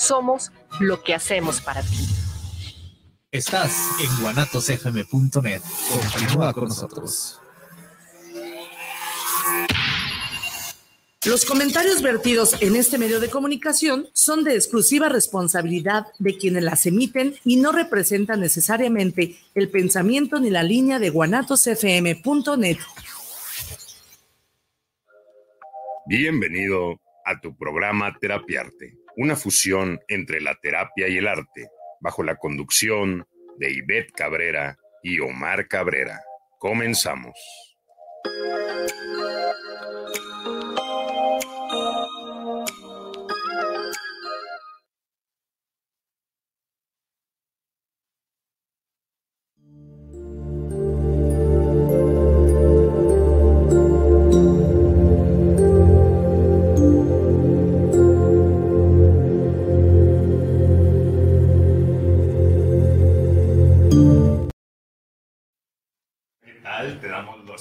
Somos lo que hacemos para ti. Estás en guanatosfm.net. Continúa con nosotros. Los comentarios vertidos en este medio de comunicación son de exclusiva responsabilidad de quienes las emiten y no representan necesariamente el pensamiento ni la línea de guanatosfm.net. Bienvenido a tu programa Terapiarte una fusión entre la terapia y el arte, bajo la conducción de Ivette Cabrera y Omar Cabrera. Comenzamos.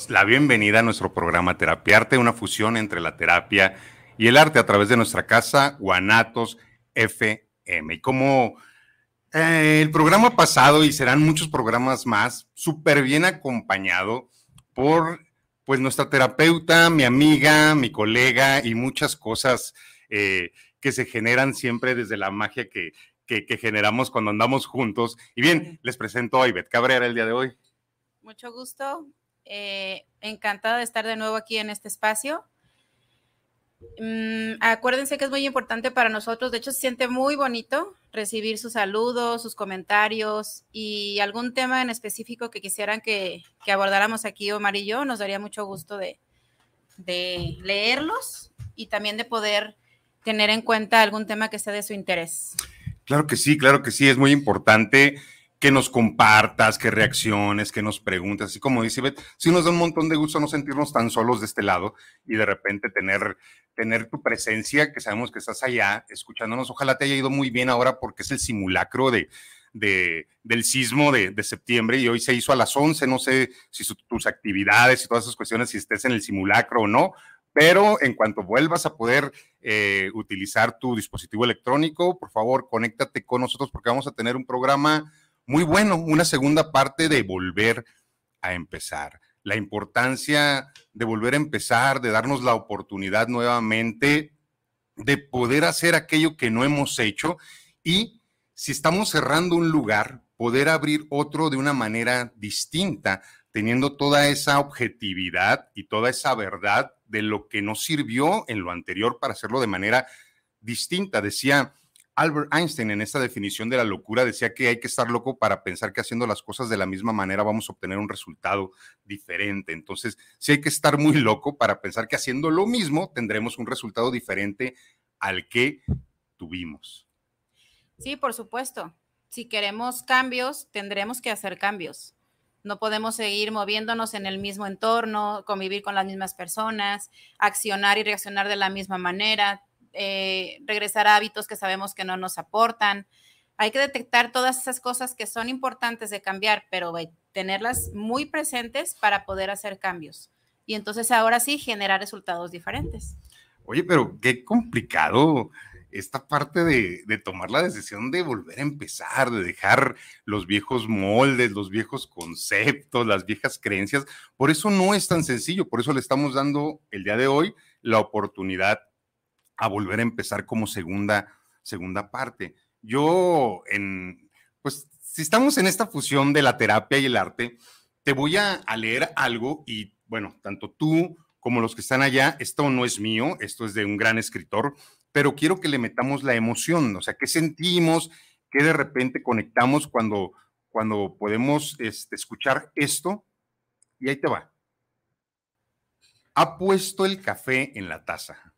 la bienvenida a nuestro programa Terapia Arte una fusión entre la terapia y el arte a través de nuestra casa Guanatos FM. Y como eh, el programa pasado y serán muchos programas más, súper bien acompañado por pues nuestra terapeuta, mi amiga, mi colega y muchas cosas eh, que se generan siempre desde la magia que, que, generamos cuando andamos juntos. Y bien, les presento a Ivette Cabrera el día de hoy. Mucho gusto, eh, encantada de estar de nuevo aquí en este espacio. Mm, acuérdense que es muy importante para nosotros, de hecho se siente muy bonito recibir sus saludos, sus comentarios y algún tema en específico que quisieran que, abordáramos aquí Omar y yo, nos daría mucho gusto de, leerlos y también de poder tener en cuenta algún tema que sea de su interés. Claro que sí, claro que sí, es muy importante que nos compartas, que reacciones, que nos preguntas, así como dice Beth, sí nos da un montón de gusto no sentirnos tan solos de este lado y de repente tener, tener tu presencia, que sabemos que estás allá escuchándonos. Ojalá te haya ido muy bien ahora porque es el simulacro de, del sismo de, septiembre y hoy se hizo a las 11, no sé si tus actividades y todas esas cuestiones, si estés en el simulacro o no, pero en cuanto vuelvas a poder eh, utilizar tu dispositivo electrónico, por favor, conéctate con nosotros porque vamos a tener un programa muy bueno, una segunda parte de volver a empezar. La importancia de volver a empezar, de darnos la oportunidad nuevamente de poder hacer aquello que no hemos hecho y si estamos cerrando un lugar, poder abrir otro de una manera distinta, teniendo toda esa objetividad y toda esa verdad de lo que nos sirvió en lo anterior para hacerlo de manera distinta. Decía Albert Einstein en esta definición de la locura decía que hay que estar loco para pensar que haciendo las cosas de la misma manera vamos a obtener un resultado diferente. Entonces, sí hay que estar muy loco para pensar que haciendo lo mismo tendremos un resultado diferente al que tuvimos. Sí, por supuesto. Si queremos cambios, tendremos que hacer cambios. No podemos seguir moviéndonos en el mismo entorno, convivir con las mismas personas, accionar y reaccionar de la misma manera. Eh, regresar a hábitos que sabemos que no nos aportan. Hay que detectar todas esas cosas que son importantes de cambiar, pero tenerlas muy presentes para poder hacer cambios. Y entonces ahora sí generar resultados diferentes. Oye, pero qué complicado esta parte de, tomar la decisión de volver a empezar, de dejar los viejos moldes, los viejos conceptos, las viejas creencias. Por eso no es tan sencillo, por eso le estamos dando el día de hoy la oportunidad a volver a empezar como segunda, segunda parte. Yo, en, pues, si estamos en esta fusión de la terapia y el arte, te voy a, leer algo y, bueno, tanto tú como los que están allá, esto no es mío, esto es de un gran escritor, pero quiero que le metamos la emoción, o sea, qué sentimos, qué de repente conectamos cuando, cuando podemos este, escuchar esto. Y ahí te va. Ha puesto el café en la taza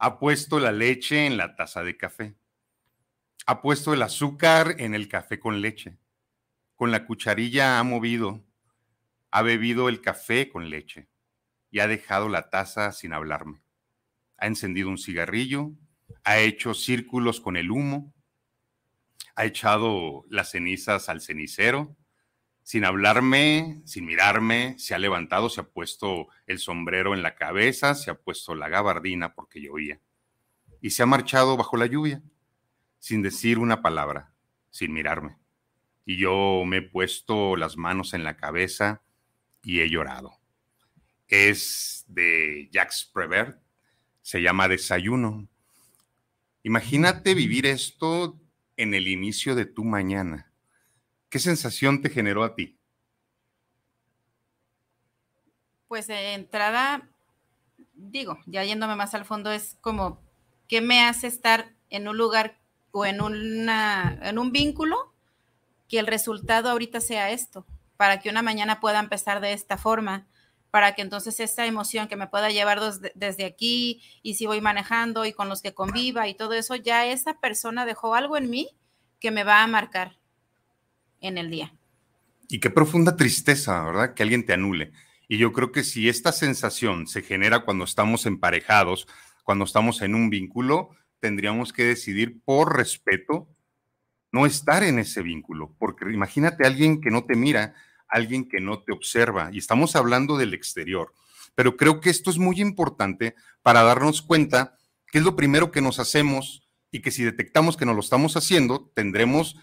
ha puesto la leche en la taza de café, ha puesto el azúcar en el café con leche, con la cucharilla ha movido, ha bebido el café con leche y ha dejado la taza sin hablarme. Ha encendido un cigarrillo, ha hecho círculos con el humo, ha echado las cenizas al cenicero, sin hablarme, sin mirarme, se ha levantado, se ha puesto el sombrero en la cabeza, se ha puesto la gabardina porque llovía y se ha marchado bajo la lluvia, sin decir una palabra, sin mirarme. Y yo me he puesto las manos en la cabeza y he llorado. Es de Jacques Prevert, se llama Desayuno. Imagínate vivir esto en el inicio de tu mañana. ¿Qué sensación te generó a ti? Pues de entrada, digo, ya yéndome más al fondo, es como, ¿qué me hace estar en un lugar o en, una, en un vínculo que el resultado ahorita sea esto? Para que una mañana pueda empezar de esta forma, para que entonces esta emoción que me pueda llevar desde aquí y si voy manejando y con los que conviva y todo eso, ya esa persona dejó algo en mí que me va a marcar en el día. Y qué profunda tristeza, ¿verdad? Que alguien te anule. Y yo creo que si esta sensación se genera cuando estamos emparejados, cuando estamos en un vínculo, tendríamos que decidir por respeto no estar en ese vínculo, porque imagínate alguien que no te mira, alguien que no te observa, y estamos hablando del exterior, pero creo que esto es muy importante para darnos cuenta que es lo primero que nos hacemos y que si detectamos que no lo estamos haciendo, tendremos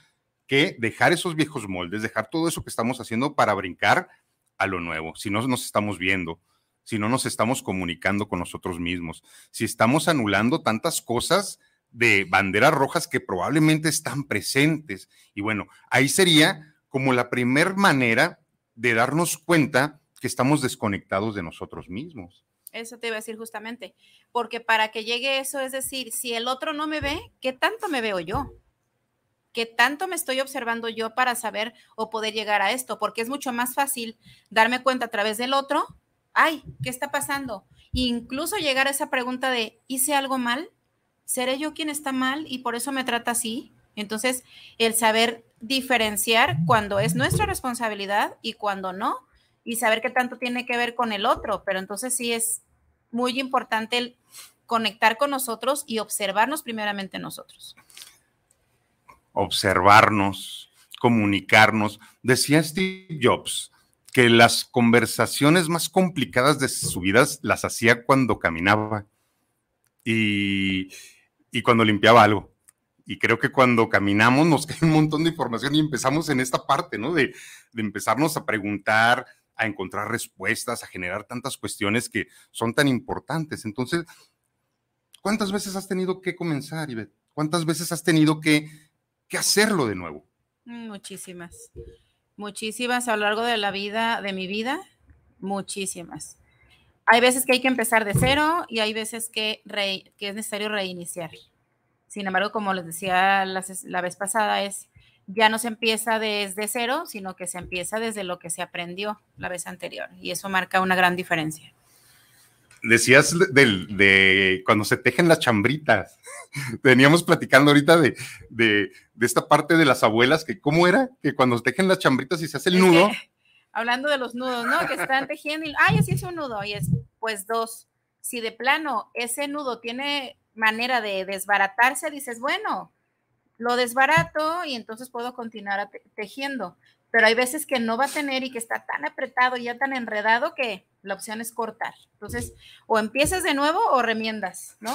que dejar esos viejos moldes, dejar todo eso que estamos haciendo para brincar a lo nuevo, si no nos estamos viendo, si no nos estamos comunicando con nosotros mismos, si estamos anulando tantas cosas de banderas rojas que probablemente están presentes. Y bueno, ahí sería como la primer manera de darnos cuenta que estamos desconectados de nosotros mismos. Eso te iba a decir justamente, porque para que llegue eso, es decir, si el otro no me ve, ¿qué tanto me veo yo? qué tanto me estoy observando yo para saber o poder llegar a esto, porque es mucho más fácil darme cuenta a través del otro, ay, ¿qué está pasando? incluso llegar a esa pregunta de, ¿hice algo mal? ¿Seré yo quien está mal y por eso me trata así? Entonces, el saber diferenciar cuando es nuestra responsabilidad y cuando no, y saber qué tanto tiene que ver con el otro, pero entonces sí es muy importante el conectar con nosotros y observarnos primeramente nosotros observarnos, comunicarnos. Decía Steve Jobs que las conversaciones más complicadas de su vida las hacía cuando caminaba y, cuando limpiaba algo. Y creo que cuando caminamos nos cae un montón de información y empezamos en esta parte, ¿no? De, de empezarnos a preguntar, a encontrar respuestas, a generar tantas cuestiones que son tan importantes. Entonces, ¿cuántas veces has tenido que comenzar, Ivette? ¿Cuántas veces has tenido que que hacerlo de nuevo. Muchísimas, muchísimas a lo largo de la vida, de mi vida, muchísimas. Hay veces que hay que empezar de cero y hay veces que, es necesario reiniciar. Sin embargo, como les decía la, la vez pasada, es ya no se empieza desde cero, sino que se empieza desde lo que se aprendió la vez anterior. Y eso marca una gran diferencia decías del, de cuando se tejen las chambritas. Teníamos platicando ahorita de, esta parte de las abuelas, que cómo era que cuando se tejen las chambritas y se hace el nudo. hablando de los nudos, ¿no? Que están tejiendo y, ay, así es un nudo. Y es, pues dos, si de plano ese nudo tiene manera de desbaratarse, dices, bueno, lo desbarato y entonces puedo continuar tejiendo pero hay veces que no va a tener y que está tan apretado, y ya tan enredado que la opción es cortar. Entonces, o empiezas de nuevo o remiendas, ¿no?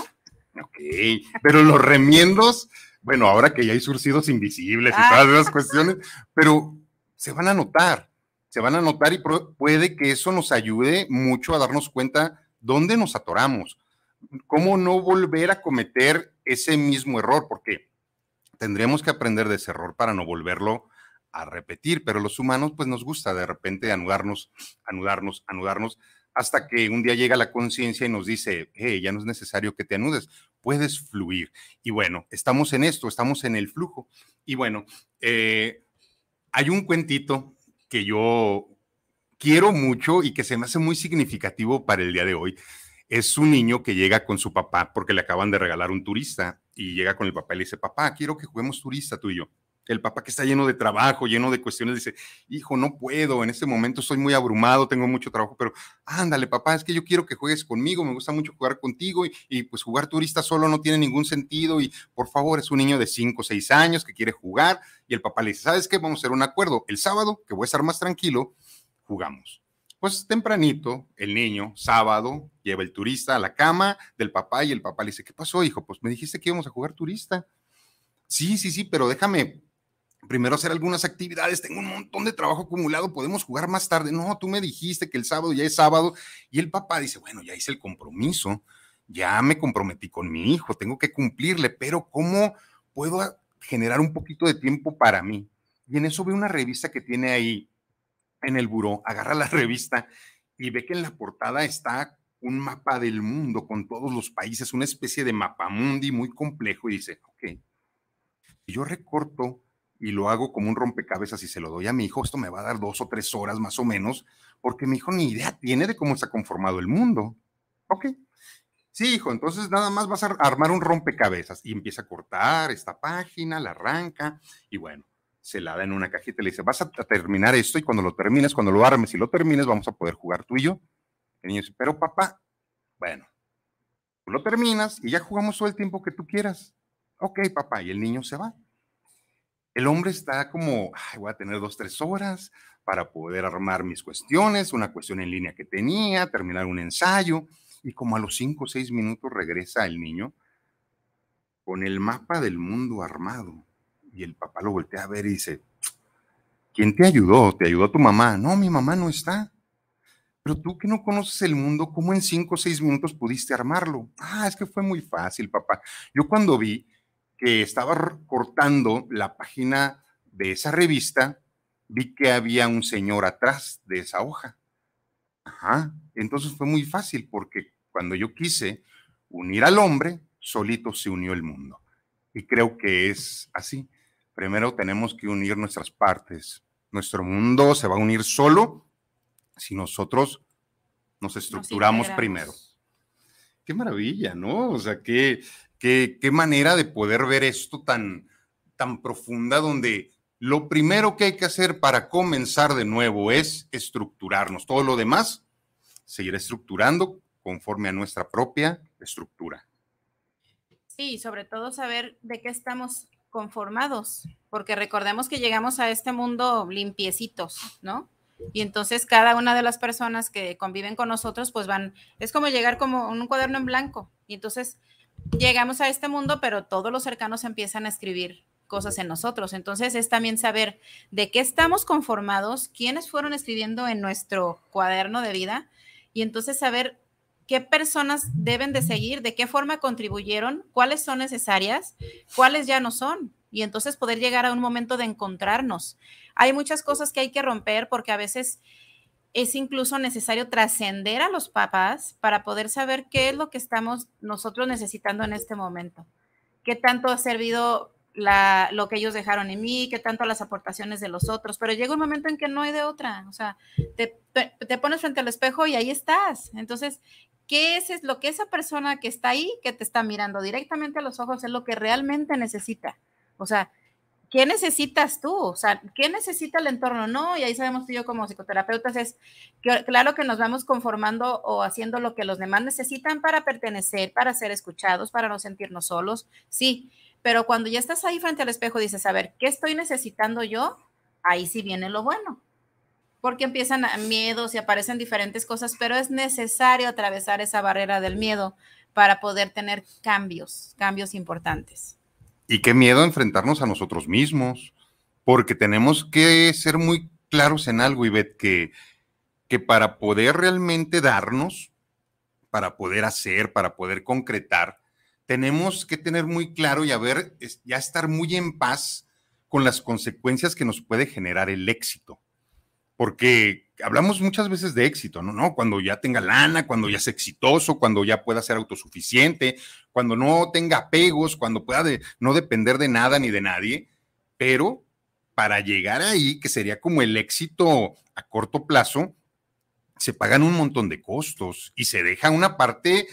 Ok, pero los remiendos, bueno, ahora que ya hay surcidos invisibles y ah. todas esas cuestiones, pero se van a notar, se van a notar y puede que eso nos ayude mucho a darnos cuenta dónde nos atoramos, cómo no volver a cometer ese mismo error, porque tendríamos que aprender de ese error para no volverlo a repetir, pero los humanos pues nos gusta de repente anudarnos, anudarnos, anudarnos, hasta que un día llega la conciencia y nos dice, hey, ya no es necesario que te anudes, puedes fluir. Y bueno, estamos en esto, estamos en el flujo. Y bueno, eh, hay un cuentito que yo quiero mucho y que se me hace muy significativo para el día de hoy. Es un niño que llega con su papá porque le acaban de regalar un turista y llega con el papá y le dice, papá, quiero que juguemos turista tú y yo el papá que está lleno de trabajo, lleno de cuestiones, dice, hijo, no puedo, en este momento soy muy abrumado, tengo mucho trabajo, pero ándale, papá, es que yo quiero que juegues conmigo, me gusta mucho jugar contigo y, pues jugar turista solo no tiene ningún sentido y por favor es un niño de 5 o 6 años que quiere jugar y el papá le dice, ¿sabes qué? Vamos a hacer un acuerdo, el sábado, que voy a estar más tranquilo, jugamos pues tempranito, el niño, sábado, lleva el turista a la cama del papá y el papá le dice, ¿qué pasó, hijo? Pues me dijiste que íbamos a jugar turista. Sí, sí, sí, pero déjame primero hacer algunas actividades, tengo un montón de trabajo acumulado, podemos jugar más tarde. No, tú me dijiste que el sábado ya es sábado. Y el papá dice, bueno, ya hice el compromiso, ya me comprometí con mi hijo, tengo que cumplirle, pero ¿cómo puedo generar un poquito de tiempo para mí? Y en eso ve una revista que tiene ahí en el buró, agarra la revista y ve que en la portada está un mapa del mundo con todos los países, una especie de mapamundi muy complejo y dice, ok, yo recorto y lo hago como un rompecabezas y se lo doy a mi hijo, esto me va a dar dos o tres horas más o menos, porque mi hijo ni idea tiene de cómo está conformado el mundo. Ok. Sí, hijo, entonces nada más vas a armar un rompecabezas y empieza a cortar esta página, la arranca y bueno, se la da en una cajita y le dice, vas a terminar esto y cuando lo termines, cuando lo armes y lo termines, vamos a poder jugar tú y yo. El niño dice, pero papá, bueno, lo terminas y ya jugamos todo el tiempo que tú quieras. Ok, papá, y el niño se va el hombre está como, voy a tener dos, tres horas para poder armar mis cuestiones, una cuestión en línea que tenía, terminar un ensayo, y como a los cinco o seis minutos regresa el niño con el mapa del mundo armado, y el papá lo voltea a ver y dice, ¿quién te ayudó? ¿Te ayudó tu mamá? No, mi mamá no está. Pero tú que no conoces el mundo, ¿cómo en cinco o seis minutos pudiste armarlo? Ah, es que fue muy fácil, papá. Yo cuando vi que estaba cortando la página de esa revista, vi que había un señor atrás de esa hoja. Ajá. Entonces fue muy fácil porque cuando yo quise unir al hombre, solito se unió el mundo. Y creo que es así. Primero tenemos que unir nuestras partes. Nuestro mundo se va a unir solo si nosotros nos estructuramos primero. Qué maravilla, ¿no? O sea, qué, Qué, qué manera de poder ver esto tan, tan profunda donde lo primero que hay que hacer para comenzar de nuevo es estructurarnos. Todo lo demás seguir estructurando conforme a nuestra propia estructura. Sí, sobre todo saber de qué estamos conformados, porque recordemos que llegamos a este mundo limpiecitos, ¿no? Y entonces cada una de las personas que conviven con nosotros, pues van, es como llegar como un cuaderno en blanco. Y entonces llegamos a este mundo, pero todos los cercanos empiezan a escribir cosas en nosotros. Entonces es también saber de qué estamos conformados, quiénes fueron escribiendo en nuestro cuaderno de vida y entonces saber qué personas deben de seguir, de qué forma contribuyeron, cuáles son necesarias, cuáles ya no son. Y entonces poder llegar a un momento de encontrarnos. Hay muchas cosas que hay que romper porque a veces es incluso necesario trascender a los papás para poder saber qué es lo que estamos nosotros necesitando en este momento. ¿Qué tanto ha servido la, lo que ellos dejaron en mí? ¿Qué tanto las aportaciones de los otros? Pero llega un momento en que no hay de otra. O sea, te, pones frente al espejo y ahí estás. Entonces, ¿qué es, es lo que esa persona que está ahí, que te está mirando directamente a los ojos, es lo que realmente necesita? O sea, ¿qué necesitas tú? O sea, ¿qué necesita el entorno? No, y ahí sabemos tú y yo como psicoterapeutas es claro que nos vamos conformando o haciendo lo que los demás necesitan para pertenecer, para ser escuchados, para no sentirnos solos, sí, pero cuando ya estás ahí frente al espejo dices, a ver, ¿qué estoy necesitando yo? Ahí sí viene lo bueno. Porque empiezan a miedos y aparecen diferentes cosas, pero es necesario atravesar esa barrera del miedo para poder tener cambios, cambios importantes. Y qué miedo enfrentarnos a nosotros mismos, porque tenemos que ser muy claros en algo, Ivette, que, que para poder realmente darnos, para poder hacer, para poder concretar, tenemos que tener muy claro y a ya estar muy en paz con las consecuencias que nos puede generar el éxito. Porque hablamos muchas veces de éxito, ¿no? ¿no? Cuando ya tenga lana, cuando ya es exitoso, cuando ya pueda ser autosuficiente, cuando no tenga apegos, cuando pueda no depender de nada ni de nadie, pero para llegar ahí, que sería como el éxito a corto plazo, se pagan un montón de costos y se deja una parte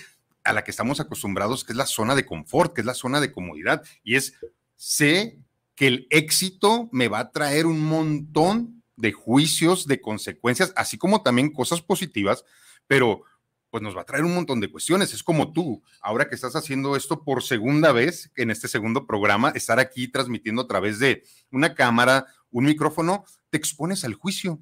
a la que estamos acostumbrados, que es la zona de confort, que es la zona de comodidad, y es, sé que el éxito me va a traer un montón de juicios, de consecuencias, así como también cosas positivas, pero pues nos va a traer un montón de cuestiones. Es como tú, ahora que estás haciendo esto por segunda vez en este segundo programa, estar aquí transmitiendo a través de una cámara, un micrófono, te expones al juicio.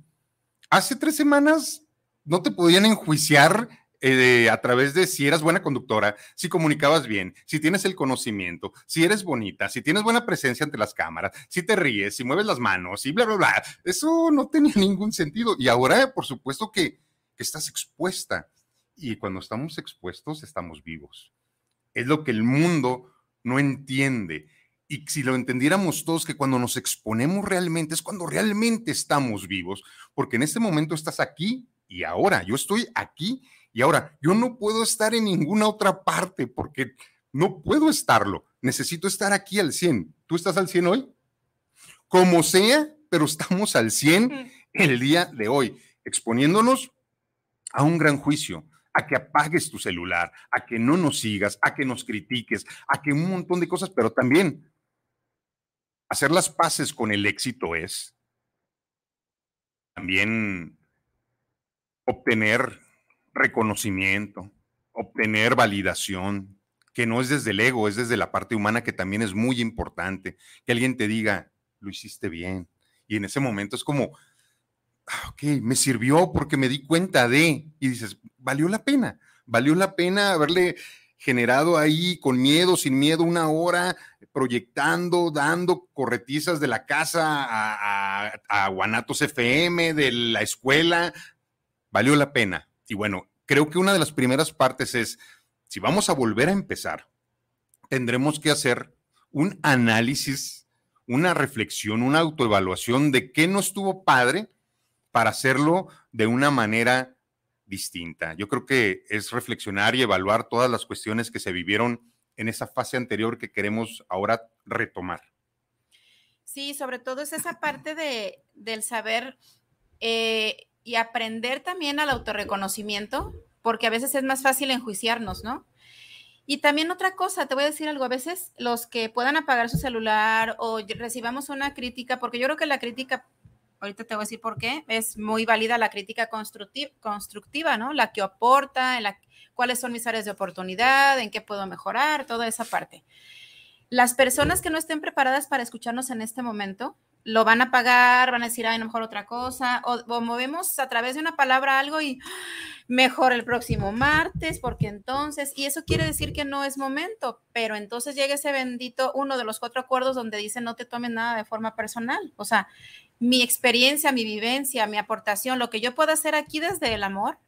Hace tres semanas no te podían enjuiciar eh, a través de si eras buena conductora, si comunicabas bien, si tienes el conocimiento, si eres bonita, si tienes buena presencia ante las cámaras, si te ríes, si mueves las manos y bla, bla, bla. Eso no tenía ningún sentido. Y ahora, por supuesto que, que estás expuesta. Y cuando estamos expuestos, estamos vivos. Es lo que el mundo no entiende. Y si lo entendiéramos todos, que cuando nos exponemos realmente es cuando realmente estamos vivos, porque en este momento estás aquí y ahora yo estoy aquí y ahora, yo no puedo estar en ninguna otra parte porque no puedo estarlo. Necesito estar aquí al 100. ¿Tú estás al 100 hoy? Como sea, pero estamos al 100 el día de hoy, exponiéndonos a un gran juicio, a que apagues tu celular, a que no nos sigas, a que nos critiques, a que un montón de cosas, pero también hacer las paces con el éxito es también obtener reconocimiento, obtener validación, que no es desde el ego, es desde la parte humana que también es muy importante, que alguien te diga, lo hiciste bien. Y en ese momento es como, ah, ok, me sirvió porque me di cuenta de, y dices, valió la pena, valió la pena haberle generado ahí con miedo, sin miedo, una hora, proyectando, dando corretizas de la casa a Guanatos FM, de la escuela, valió la pena, y bueno, creo que una de las primeras partes es, si vamos a volver a empezar, tendremos que hacer un análisis, una reflexión, una autoevaluación de qué no estuvo padre para hacerlo de una manera distinta. Yo creo que es reflexionar y evaluar todas las cuestiones que se vivieron en esa fase anterior que queremos ahora retomar. Sí, sobre todo es esa parte de, del saber eh, y aprender también al autorreconocimiento, porque a veces es más fácil enjuiciarnos, ¿no? Y también otra cosa, te voy a decir algo, a veces los que puedan apagar su celular o recibamos una crítica, porque yo creo que la crítica, ahorita te voy a decir por qué, es muy válida la crítica constructiva, ¿no? La que aporta, en la, cuáles son mis áreas de oportunidad, en qué puedo mejorar, toda esa parte. Las personas que no estén preparadas para escucharnos en este momento, lo van a pagar, van a decir, ay, mejor otra cosa, o, movemos a través de una palabra algo y mejor el próximo martes, porque entonces, y eso quiere decir que no es momento, pero entonces llega ese bendito uno de los cuatro acuerdos donde dice no te tomen nada de forma personal, o sea, mi experiencia, mi vivencia, mi aportación, lo que yo pueda hacer aquí desde el amor,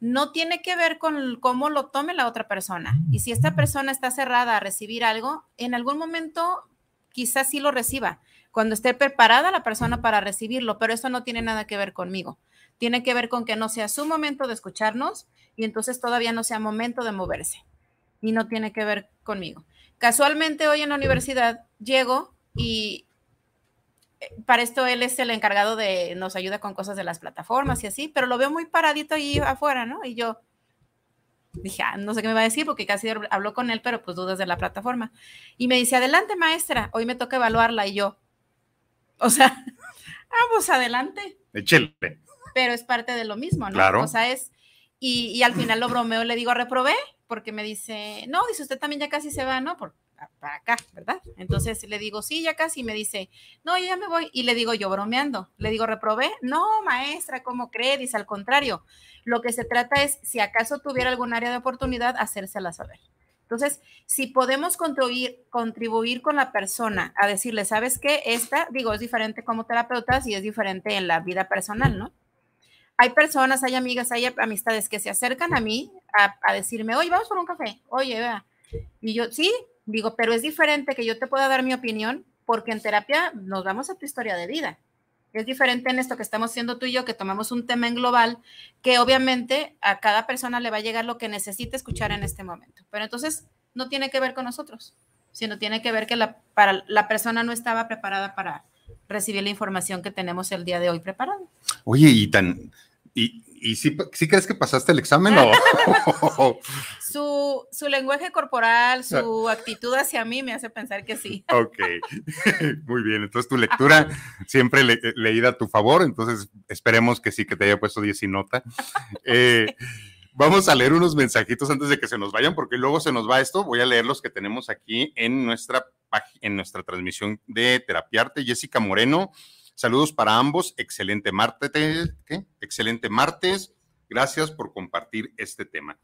no tiene que ver con cómo lo tome la otra persona. Y si esta persona está cerrada a recibir algo, en algún momento quizás sí lo reciba, cuando esté preparada la persona para recibirlo, pero eso no tiene nada que ver conmigo. Tiene que ver con que no sea su momento de escucharnos y entonces todavía no sea momento de moverse. Y no tiene que ver conmigo. Casualmente hoy en la universidad llego y eh, para esto él es el encargado de, nos ayuda con cosas de las plataformas y así, pero lo veo muy paradito ahí afuera, ¿no? Y yo dije, ah, no sé qué me va a decir porque casi habló con él, pero pues dudas de la plataforma. Y me dice, adelante maestra, hoy me toca evaluarla y yo, o sea, vamos ah, pues, adelante. Échale. Pero es parte de lo mismo, ¿no? Claro. O sea, es. Y, al final lo bromeo, le digo, reprobé, porque me dice, no, dice, usted también ya casi se va, ¿no? Por, para acá, ¿verdad? Entonces le digo, sí, ya casi, y me dice, no, ya me voy. Y le digo yo, bromeando, le digo, reprobé. No, maestra, ¿cómo cree? Dice, al contrario, lo que se trata es, si acaso tuviera algún área de oportunidad, hacérsela saber. Entonces, si podemos contribuir, contribuir con la persona a decirle, ¿sabes qué? Esta, digo, es diferente como terapeutas y es diferente en la vida personal, ¿no? Hay personas, hay amigas, hay amistades que se acercan a mí a, a decirme, oye, vamos por un café, oye, vea. Y yo, sí, digo, pero es diferente que yo te pueda dar mi opinión porque en terapia nos vamos a tu historia de vida es diferente en esto que estamos haciendo tú y yo, que tomamos un tema en global, que obviamente a cada persona le va a llegar lo que necesita escuchar en este momento. Pero entonces no tiene que ver con nosotros, sino tiene que ver que la, para, la persona no estaba preparada para recibir la información que tenemos el día de hoy preparada. Oye, y tan, y ¿Y si, crees que pasaste el examen o...? su, su, lenguaje corporal, ah. su actitud hacia mí me hace pensar que sí. ok, muy bien. Entonces tu lectura siempre eh, leída a tu favor, entonces esperemos que sí, que te haya puesto 10 y nota. Eh, vamos a leer unos mensajitos antes de que se nos vayan, porque luego se nos va esto. Voy a leer los que tenemos aquí en nuestra, en nuestra transmisión de Terapiarte. Jessica Moreno Saludos para ambos. Excelente martes. Excelente martes. Gracias por compartir este tema.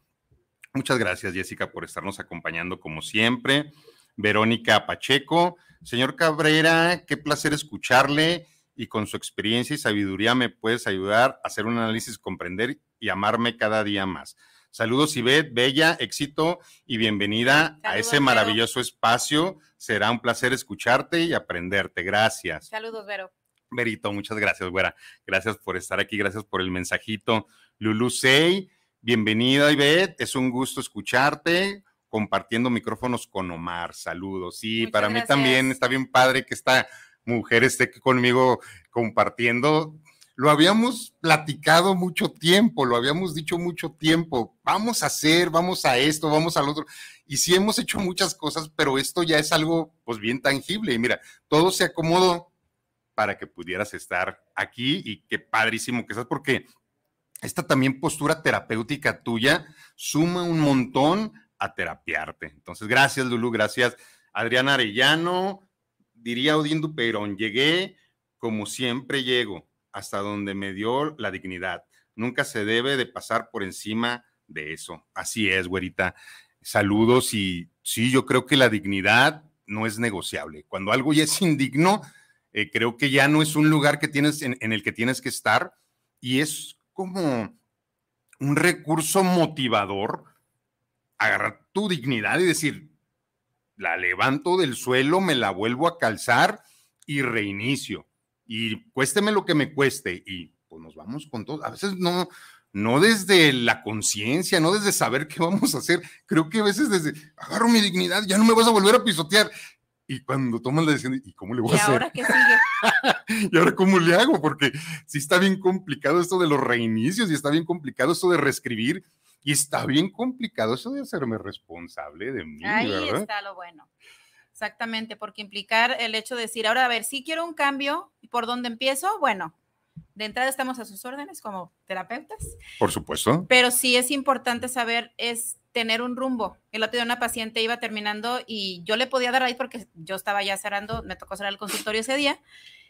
Muchas gracias, Jessica, por estarnos acompañando como siempre. Verónica Pacheco. Señor Cabrera, qué placer escucharle y con su experiencia y sabiduría me puedes ayudar a hacer un análisis, comprender y amarme cada día más. Saludos, Ivette, bella, éxito y bienvenida a ese maravilloso espacio. Será un placer escucharte y aprenderte. Gracias. Saludos, Vero. Merito, muchas gracias, güera. Gracias por estar aquí, gracias por el mensajito. Lulu Sey, bienvenida, Ivette. Es un gusto escucharte compartiendo micrófonos con Omar. Saludos. Sí, para mí también está bien padre que esta mujer esté conmigo compartiendo. Lo habíamos platicado mucho tiempo, lo habíamos dicho mucho tiempo. Vamos a hacer, vamos a esto, vamos al otro. Y sí hemos hecho muchas cosas, pero esto ya es algo pues bien tangible. Y mira, todo se acomodó para que pudieras estar aquí y qué padrísimo que estás, porque esta también postura terapéutica tuya suma un montón a terapiarte. Entonces, gracias Lulu, gracias Adriana Arellano, diría Odín Duperón, llegué como siempre llego, hasta donde me dio la dignidad. Nunca se debe de pasar por encima de eso. Así es, güerita. Saludos y sí, yo creo que la dignidad no es negociable. Cuando algo ya es indigno, eh, creo que ya no es un lugar que tienes en, el que tienes que estar y es como un recurso motivador agarrar tu dignidad y decir, la levanto del suelo, me la vuelvo a calzar y reinicio. Y cuésteme lo que me cueste y pues nos vamos con todo. A veces no, no desde la conciencia, no desde saber qué vamos a hacer. Creo que a veces desde, agarro mi dignidad, ya no me vas a volver a pisotear. Y cuando toman la decisión, ¿y cómo le voy a hacer? ¿Y Ahora qué sigue? ¿Y ahora cómo le hago? Porque sí está bien complicado esto de los reinicios, y está bien complicado esto de reescribir, y está bien complicado eso de hacerme responsable de mí. Ahí está lo bueno. Exactamente, porque implicar el hecho de decir, ahora a ver, si quiero un cambio, ¿y por dónde empiezo? Bueno, de entrada estamos a sus órdenes como terapeutas. Por supuesto. Pero sí es importante saber, es tener un rumbo. El otro día una paciente iba terminando y yo le podía dar ahí porque yo estaba ya cerrando, me tocó cerrar el consultorio ese día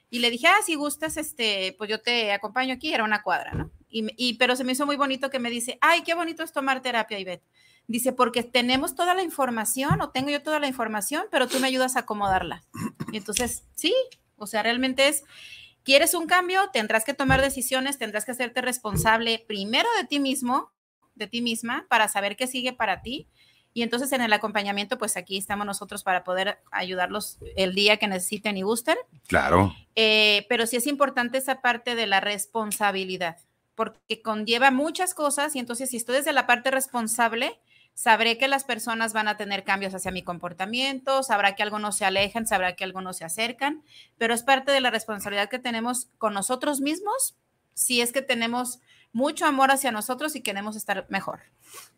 y le dije, ah, si gustas, este, pues yo te acompaño aquí, era una cuadra, ¿no? Y, pero se me hizo muy bonito que me dice, ay, qué bonito es tomar terapia, Ivette. Dice, porque tenemos toda la información, o tengo yo toda la información, pero tú me ayudas a acomodarla. Y entonces, sí, o sea, realmente es, quieres un cambio, tendrás que tomar decisiones, tendrás que hacerte responsable primero de ti mismo, de ti misma para saber qué sigue para ti. Y entonces en el acompañamiento, pues aquí estamos nosotros para poder ayudarlos el día que necesiten y gusten. Claro. Eh, pero sí es importante esa parte de la responsabilidad, porque conlleva muchas cosas y entonces si estoy desde la parte responsable, sabré que las personas van a tener cambios hacia mi comportamiento, sabrá que algunos se alejan, sabrá que algunos se acercan, pero es parte de la responsabilidad que tenemos con nosotros mismos si es que tenemos mucho amor hacia nosotros y queremos estar mejor.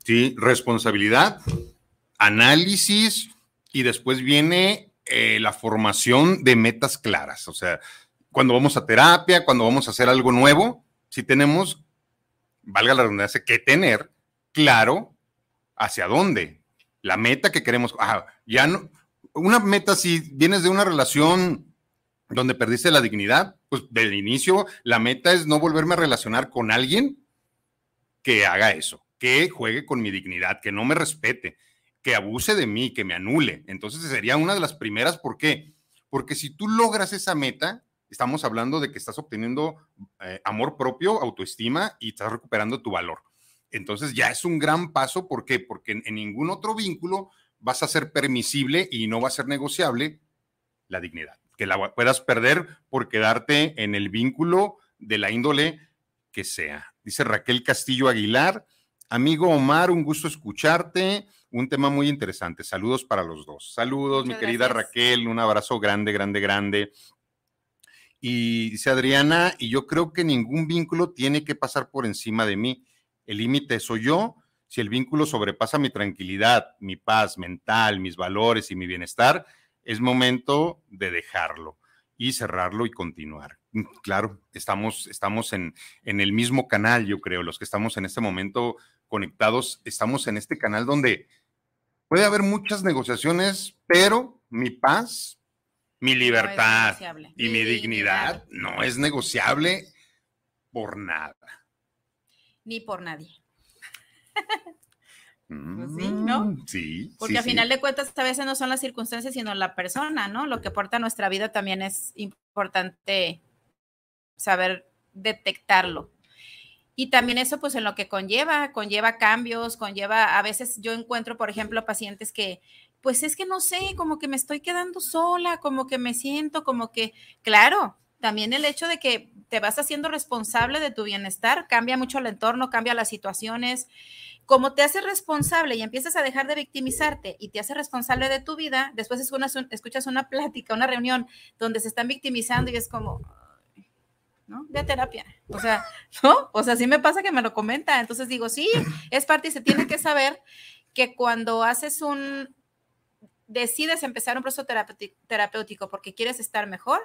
Sí, responsabilidad, análisis y después viene eh, la formación de metas claras. O sea, cuando vamos a terapia, cuando vamos a hacer algo nuevo, si tenemos, valga la redundancia, que tener claro hacia dónde. La meta que queremos, ah, ya no, una meta si vienes de una relación donde perdiste la dignidad, pues del inicio la meta es no volverme a relacionar con alguien que haga eso, que juegue con mi dignidad, que no me respete, que abuse de mí, que me anule. Entonces sería una de las primeras, ¿por qué? Porque si tú logras esa meta, estamos hablando de que estás obteniendo eh, amor propio, autoestima y estás recuperando tu valor. Entonces ya es un gran paso, ¿por qué? Porque en ningún otro vínculo vas a ser permisible y no va a ser negociable la dignidad que la puedas perder por quedarte en el vínculo de la índole que sea. Dice Raquel Castillo Aguilar, amigo Omar, un gusto escucharte, un tema muy interesante. Saludos para los dos. Saludos, mi querida Raquel, un abrazo grande, grande, grande. Y dice Adriana, y yo creo que ningún vínculo tiene que pasar por encima de mí. El límite soy yo. Si el vínculo sobrepasa mi tranquilidad, mi paz mental, mis valores y mi bienestar, es momento de dejarlo y cerrarlo y continuar. Mm, claro, estamos, estamos en, el mismo canal, yo creo, los que estamos en este momento conectados, estamos en este canal donde puede haber muchas negociaciones, pero mi paz, mi libertad y mi, dignidad no es negociable por nada. Ni por nadie. Pues sí, ¿no? Mm, sí. Porque a final de cuentas a veces no son las circunstancias, sino la persona, ¿no? Lo que aporta a nuestra vida también es importante saber detectarlo. Y también eso, pues en lo que conlleva, conlleva cambios, conlleva, a veces yo encuentro, por ejemplo, pacientes que, pues es que no sé, como que me estoy quedando sola, como que me siento, como que, claro, también el hecho de que te vas haciendo responsable de tu bienestar, cambia mucho el entorno, cambia las situaciones. Como te haces responsable y empiezas a dejar de victimizarte y te haces responsable de tu vida, después escuchas una plática, una reunión donde se están victimizando y es como, ¿no? De terapia. O sea, ¿no? O sea, sí me pasa que me lo comenta. Entonces digo, sí, es parte y se tiene que saber que cuando haces un, decides empezar un proceso terapéutico porque quieres estar mejor,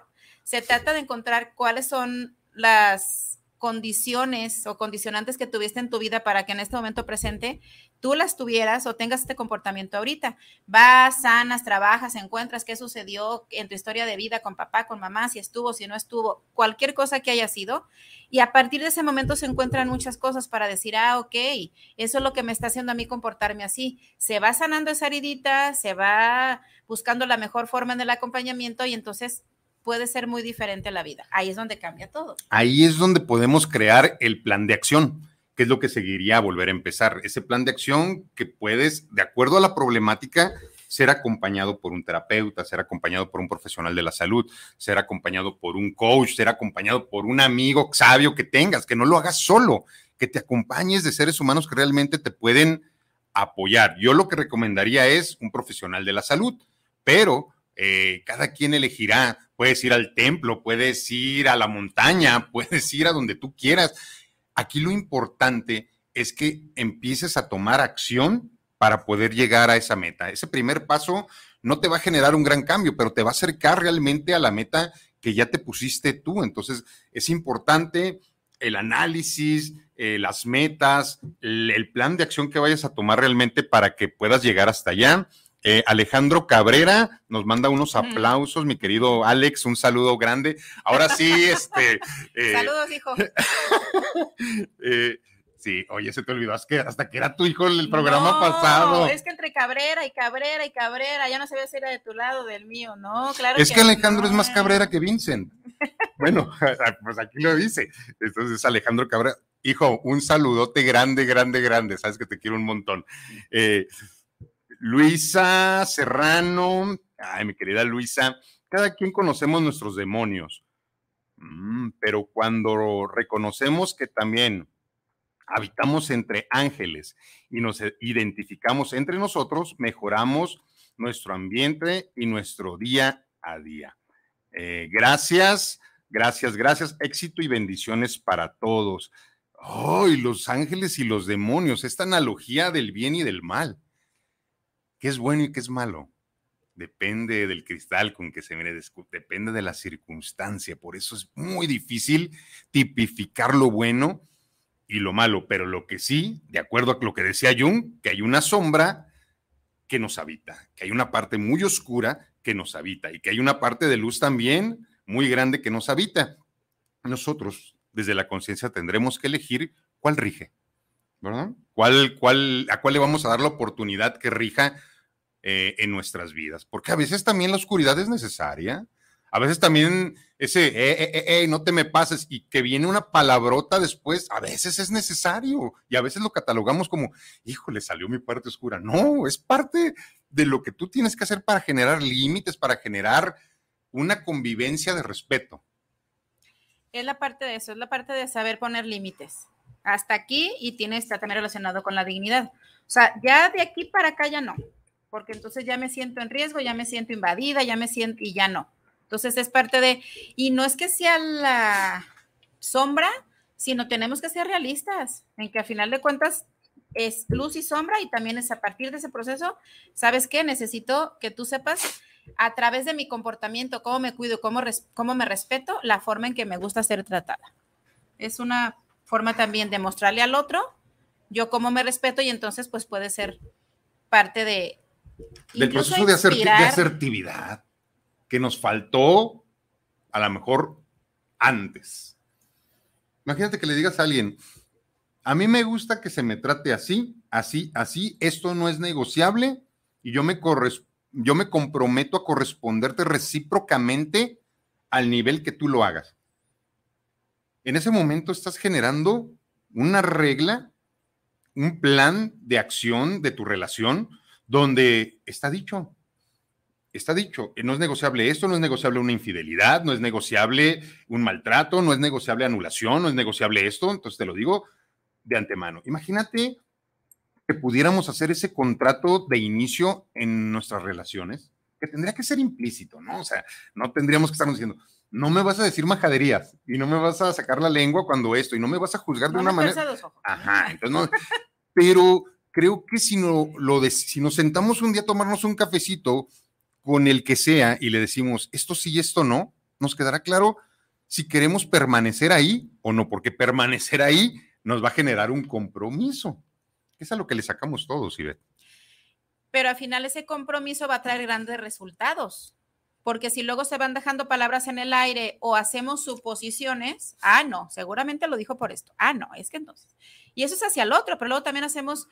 se trata de encontrar cuáles son las condiciones o condicionantes que tuviste en tu vida para que en este momento presente tú las tuvieras o tengas este comportamiento ahorita. Vas, sanas, trabajas, encuentras qué sucedió en tu historia de vida con papá, con mamá, si estuvo, si no estuvo, cualquier cosa que haya sido. Y a partir de ese momento se encuentran muchas cosas para decir, ah, ok, eso es lo que me está haciendo a mí comportarme así. Se va sanando esa heridita, se va buscando la mejor forma en el acompañamiento y entonces puede ser muy diferente la vida. Ahí es donde cambia todo. Ahí es donde podemos crear el plan de acción qué es lo que seguiría volver a empezar. Ese plan de acción que puedes, de acuerdo a la problemática, ser acompañado por un terapeuta, ser acompañado por un profesional de la salud, ser acompañado por un coach, ser acompañado por un amigo sabio que tengas, que no lo hagas solo, que te acompañes de seres humanos que realmente te pueden apoyar. Yo lo que recomendaría es un profesional de la salud, pero eh, cada quien elegirá, puedes ir al templo, puedes ir a la montaña, puedes ir a donde tú quieras Aquí lo importante es que empieces a tomar acción para poder llegar a esa meta. Ese primer paso no te va a generar un gran cambio, pero te va a acercar realmente a la meta que ya te pusiste tú. Entonces, es importante el análisis, eh, las metas, el plan de acción que vayas a tomar realmente para que puedas llegar hasta allá. Eh, Alejandro Cabrera nos manda unos aplausos, mi querido Alex, un saludo grande. Ahora sí, este. Eh, Saludos, hijo. Eh, sí, oye, se te olvidó hasta que era tu hijo en el programa no, pasado. Es que entre Cabrera y Cabrera y Cabrera, ya no sabía si era de tu lado o del mío, ¿no? Claro. Es que, Alejandro es más Cabrera que Vincent. bueno, pues aquí lo dice. Entonces, Alejandro Cabrera. Hijo, un saludote grande, grande, grande. Sabes que te quiero un montón. Eh, Luisa Serrano, ay, mi querida Luisa, cada quien conocemos nuestros demonios, mm, pero cuando reconocemos que también habitamos entre ángeles y nos identificamos entre nosotros, mejoramos nuestro ambiente y nuestro día a día. Eh, gracias, gracias, gracias. Éxito y bendiciones para todos. ¡Ay, los ángeles y los demonios! Esta analogía del bien y del mal. ¿Qué es bueno y qué es malo? Depende del cristal con que se mire, depende de la circunstancia. Por eso es muy difícil tipificar lo bueno y lo malo. Pero lo que sí, de acuerdo a lo que decía Jung, que hay una sombra que nos habita, que hay una parte muy oscura que nos habita y que hay una parte de luz también muy grande que nos habita. Nosotros, desde la conciencia, tendremos que elegir cuál rige, ¿verdad? ¿Cuál, cuál, ¿A cuál le vamos a dar la oportunidad que rija eh, en nuestras vidas, porque a veces también la oscuridad es necesaria. A veces también ese, eh, eh, no te me pases, y que viene una palabrota después, a veces es necesario, y a veces lo catalogamos como, híjole, salió mi parte oscura. No, es parte de lo que tú tienes que hacer para generar límites, para generar una convivencia de respeto. Es la parte de eso, es la parte de saber poner límites. Hasta aquí, y tiene, está también relacionado con la dignidad. O sea, ya de aquí para acá ya no porque entonces ya me siento en riesgo, ya me siento invadida, ya me siento y ya no. Entonces es parte de, y no es que sea la sombra, sino tenemos que ser realistas, en que a final de cuentas es luz y sombra y también es a partir de ese proceso, ¿sabes qué? Necesito que tú sepas a través de mi comportamiento, cómo me cuido, cómo, cómo me respeto, la forma en que me gusta ser tratada. Es una forma también de mostrarle al otro yo cómo me respeto y entonces pues puede ser parte de, del proceso de, asertividad que nos faltó a lo mejor antes. Imagínate que le digas a alguien, a mí me gusta que se me trate así, así, así, esto no es negociable y yo me, yo me comprometo a corresponderte recíprocamente al nivel que tú lo hagas. En ese momento estás generando una regla, un plan de acción de tu relación donde está dicho, está dicho, eh, no es negociable esto, no es negociable una infidelidad, no es negociable un maltrato, no es negociable anulación, no es negociable esto, entonces te lo digo de antemano. Imagínate que pudiéramos hacer ese contrato de inicio en nuestras relaciones, que tendría que ser implícito, ¿no? O sea, no tendríamos que estarnos diciendo, no me vas a decir majaderías y no me vas a sacar la lengua cuando esto y no me vas a juzgar de una manera. Ajá, entonces Pero creo que si, no, lo si nos sentamos un día a tomarnos un cafecito con el que sea y le decimos esto sí esto no, nos quedará claro si queremos permanecer ahí o no, porque permanecer ahí nos va a generar un compromiso. Es a lo que le sacamos todos, ve? Pero al final ese compromiso va a traer grandes resultados, porque si luego se van dejando palabras en el aire o hacemos suposiciones, ah, no, seguramente lo dijo por esto, ah, no, es que entonces. Y eso es hacia el otro, pero luego también hacemos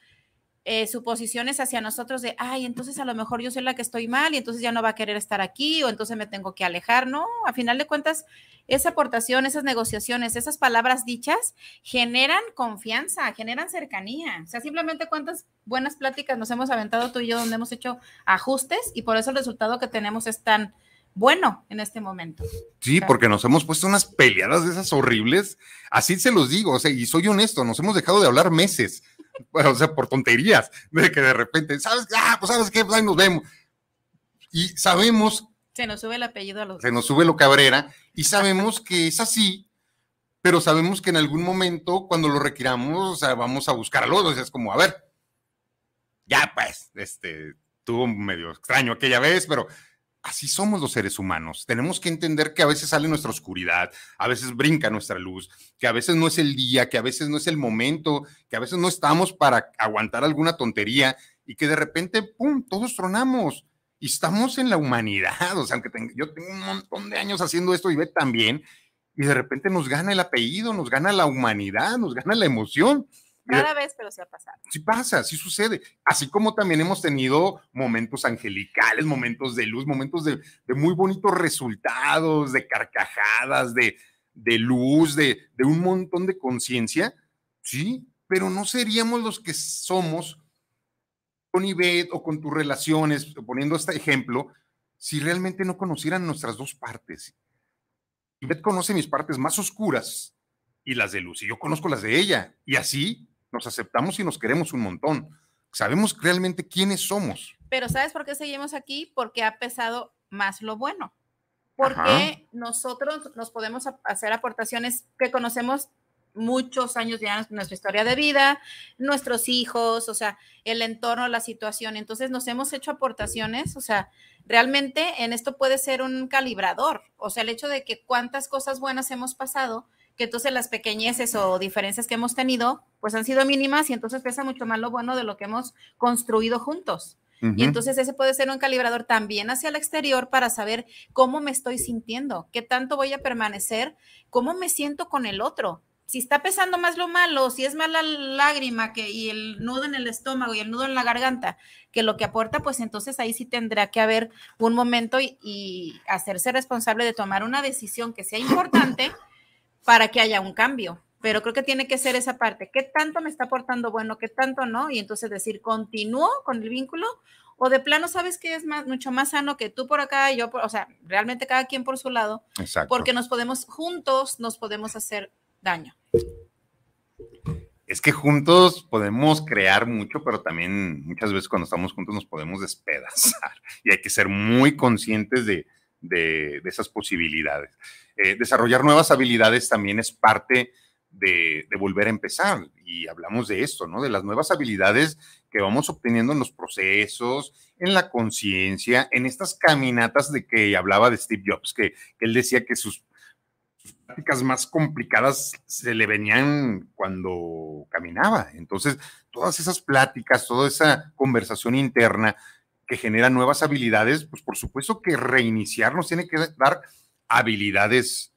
eh, suposiciones hacia nosotros de, ay, entonces a lo mejor yo soy la que estoy mal y entonces ya no va a querer estar aquí o entonces me tengo que alejar. No, a final de cuentas, esa aportación, esas negociaciones, esas palabras dichas generan confianza, generan cercanía. O sea, simplemente cuántas buenas pláticas nos hemos aventado tú y yo donde hemos hecho ajustes y por eso el resultado que tenemos es tan bueno en este momento. Sí, porque nos hemos puesto unas peleadas de esas horribles. Así se los digo, y soy honesto, nos hemos dejado de hablar meses o sea, por tonterías, de que de repente, ¿sabes? Ah, pues sabes qué, pues ahí nos vemos. Y sabemos... Se nos sube el apellido a los... Se nos sube lo Cabrera y sabemos que es así, pero sabemos que en algún momento, cuando lo requiramos, o sea, vamos a buscar a los O es como, a ver, ya pues, este, tuvo medio extraño aquella vez, pero así somos los seres humanos. Tenemos que entender que a veces sale nuestra oscuridad, a veces brinca nuestra luz, que a veces no es el día, que a veces no es el momento, que a veces no estamos para aguantar alguna tontería y que de repente, ¡pum!, todos tronamos. Y estamos en la humanidad, o sea, aunque yo tengo un montón de años haciendo esto y ve también, y de repente nos gana el apellido, nos gana la humanidad, nos gana la emoción. Cada vez, pero se ha pasado. Sí pasa, sí sucede. Así como también hemos tenido momentos angelicales, momentos de luz, momentos de, muy bonitos resultados, de carcajadas, de, de luz, de, de un montón de conciencia, sí, pero no seríamos los que somos con Ivette o con tus relaciones, poniendo este ejemplo, si realmente no conocieran nuestras dos partes. Ivette conoce mis partes más oscuras y las de luz, y yo conozco las de ella, y así nos aceptamos y nos queremos un montón. Sabemos realmente quiénes somos. Pero ¿sabes por qué seguimos aquí? Porque ha pesado más lo bueno. Porque nosotros nos podemos hacer aportaciones que conocemos muchos años ya nuestra historia de vida, nuestros hijos, o sea, el entorno, la situación. Entonces nos hemos hecho aportaciones, o sea, realmente en esto puede ser un calibrador, o sea, el hecho de que cuántas cosas buenas hemos pasado que entonces las pequeñeces o diferencias que hemos tenido, pues han sido mínimas y entonces pesa mucho más lo bueno de lo que hemos construido juntos. Y entonces ese puede ser un calibrador también hacia el exterior para saber cómo me estoy sintiendo, qué tanto voy a permanecer, cómo me siento con el otro, si está pesando más lo malo, si es más la lágrima que, y el nudo en el estómago y el nudo en la garganta que lo que aporta, pues entonces ahí sí tendrá que haber un momento y hacerse responsable de tomar una decisión que sea importante para que haya un cambio. Pero creo que tiene que ser esa parte. ¿Qué tanto me está portando bueno? ¿Qué tanto no? Y entonces decir, ¿continúo con el vínculo? O de plano, ¿sabes que es mucho más sano que tú por acá y yo por, o sea, realmente cada quien por su lado? Porque nos podemos, juntos nos podemos hacer daño. Es que juntos podemos crear mucho, pero también muchas veces cuando estamos juntos nos podemos despedazar y hay que ser muy conscientes de, de esas posibilidades. Eh, desarrollar nuevas habilidades también es parte de, volver a empezar. Y hablamos de esto, ¿no? De las nuevas habilidades que vamos obteniendo en los procesos, en la conciencia, en estas caminatas de que hablaba de Steve Jobs, que, él decía que sus, prácticas más complicadas se le venían cuando caminaba. Entonces, todas esas pláticas, toda esa conversación interna que genera nuevas habilidades, pues por supuesto que reiniciarnos tiene que dar habilidades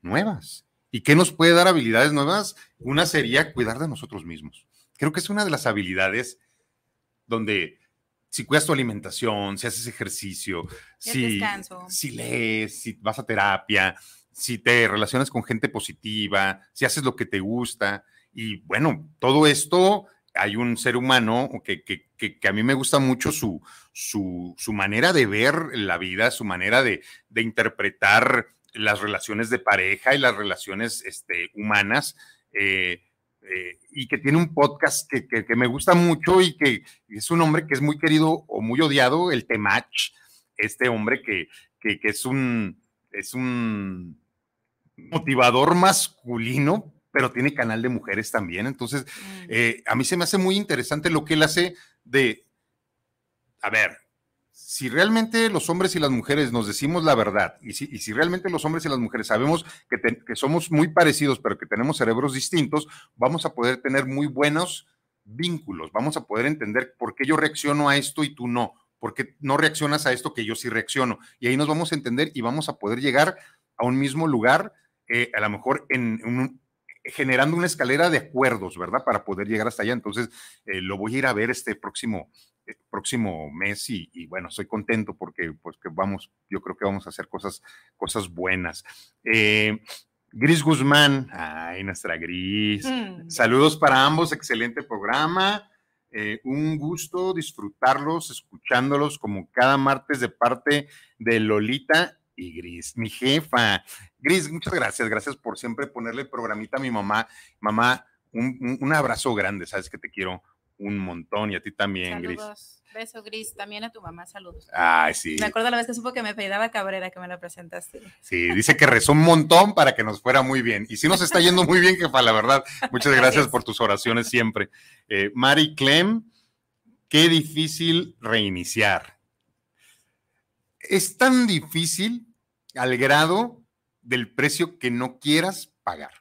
nuevas. ¿Y qué nos puede dar habilidades nuevas? Una sería cuidar de nosotros mismos. Creo que es una de las habilidades donde si cuidas tu alimentación, si haces ejercicio, si, si, lees, si vas a terapia, si te relacionas con gente positiva, si haces lo que te gusta. Y bueno, todo esto hay un ser humano que, que, a mí me gusta mucho su, su, su manera de ver la vida, su manera de, de, interpretar las relaciones de pareja y las relaciones este, humanas, eh, eh, y que tiene un podcast que, me gusta mucho y que es un hombre que es muy querido o muy odiado, el Temach, este hombre que, es un... Es un motivador masculino, pero tiene canal de mujeres también. Entonces, mm. eh, a mí se me hace muy interesante lo que él hace de, a ver, si realmente los hombres y las mujeres nos decimos la verdad, y si, si realmente los hombres y las mujeres sabemos que, somos muy parecidos, pero que tenemos cerebros distintos, vamos a poder tener muy buenos vínculos, vamos a poder entender por qué yo reacciono a esto y tú no, por qué no reaccionas a esto que yo sí reacciono. Y ahí nos vamos a entender y vamos a poder llegar a un mismo lugar, eh, a lo mejor en un, generando una escalera de acuerdos, ¿verdad? Para poder llegar hasta allá. Entonces, eh, lo voy a ir a ver este próximo, eh, próximo mes y, bueno, soy contento porque pues que vamos, yo creo que vamos a hacer cosas, cosas buenas. Eh, Gris Guzmán, ay, nuestra Gris. Mm. Saludos para ambos, excelente programa. un gusto disfrutarlos, escuchándolos como cada martes de parte de Lolita y Gris, mi jefa. Gris, muchas gracias, gracias por siempre ponerle programita a mi mamá. Mamá, un, abrazo grande, sabes que te quiero un montón y a ti también, Saludos. Gris. Beso, Gris. También a tu mamá, saludos. Ay, sí. Me acuerdo la vez que supo que me peidaba Cabrera que me la presentaste. Sí, dice que rezó un montón para que nos fuera muy bien. Y sí nos está yendo muy bien, jefa, la verdad. Muchas gracias por tus oraciones siempre. Eh, Mari Clem, qué difícil reiniciar es tan difícil al grado del precio que no quieras pagar.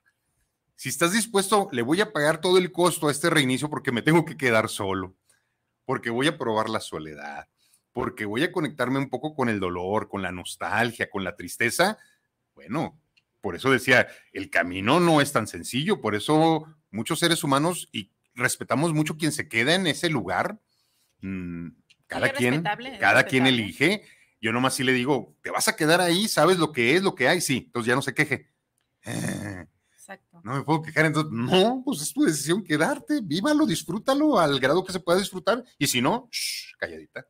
Si estás dispuesto, le voy a pagar todo el costo a este reinicio porque me tengo que quedar solo, porque voy a probar la soledad, porque voy a conectarme un poco con el dolor, con la nostalgia, con la tristeza. Bueno, por eso decía, el camino no es tan sencillo, por eso muchos seres humanos y respetamos mucho quien se queda en ese lugar. Mm, cada quien, cada quien elige yo nomás sí le digo, te vas a quedar ahí, sabes lo que es, lo que hay, sí, entonces ya no se queje. Eh, Exacto. No me puedo quejar, entonces, no, pues es tu decisión quedarte, vívalo, disfrútalo al grado que se pueda disfrutar, y si no, calladita.